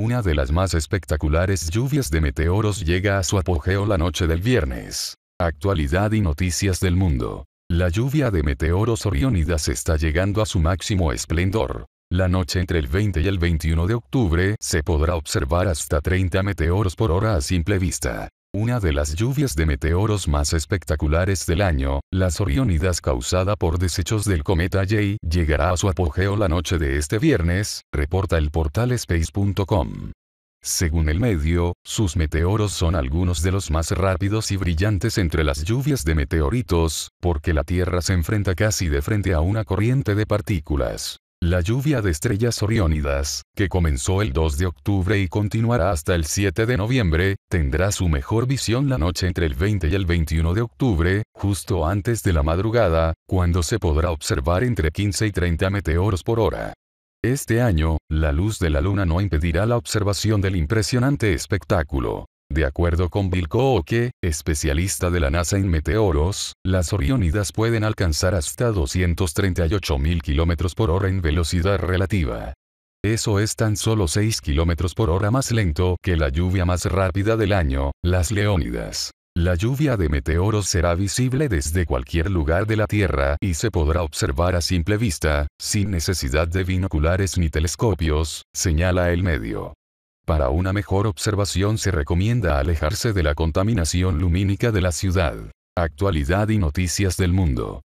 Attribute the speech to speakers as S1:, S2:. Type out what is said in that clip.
S1: una de las más espectaculares lluvias de meteoros llega a su apogeo la noche del viernes. Actualidad y noticias del mundo. La lluvia de meteoros oriónidas está llegando a su máximo esplendor. La noche entre el 20 y el 21 de octubre se podrá observar hasta 30 meteoros por hora a simple vista. Una de las lluvias de meteoros más espectaculares del año, las Oriónidas causada por desechos del cometa J, llegará a su apogeo la noche de este viernes, reporta el portal space.com. Según el medio, sus meteoros son algunos de los más rápidos y brillantes entre las lluvias de meteoritos, porque la Tierra se enfrenta casi de frente a una corriente de partículas. La lluvia de estrellas oriónidas, que comenzó el 2 de octubre y continuará hasta el 7 de noviembre, tendrá su mejor visión la noche entre el 20 y el 21 de octubre, justo antes de la madrugada, cuando se podrá observar entre 15 y 30 meteoros por hora. Este año, la luz de la luna no impedirá la observación del impresionante espectáculo. De acuerdo con Bill Kooke, especialista de la NASA en meteoros, las Oriónidas pueden alcanzar hasta 238.000 km por hora en velocidad relativa. Eso es tan solo 6 km por hora más lento que la lluvia más rápida del año, las Leónidas. La lluvia de meteoros será visible desde cualquier lugar de la Tierra y se podrá observar a simple vista, sin necesidad de binoculares ni telescopios, señala el medio. Para una mejor observación se recomienda alejarse de la contaminación lumínica de la ciudad. Actualidad y noticias del mundo.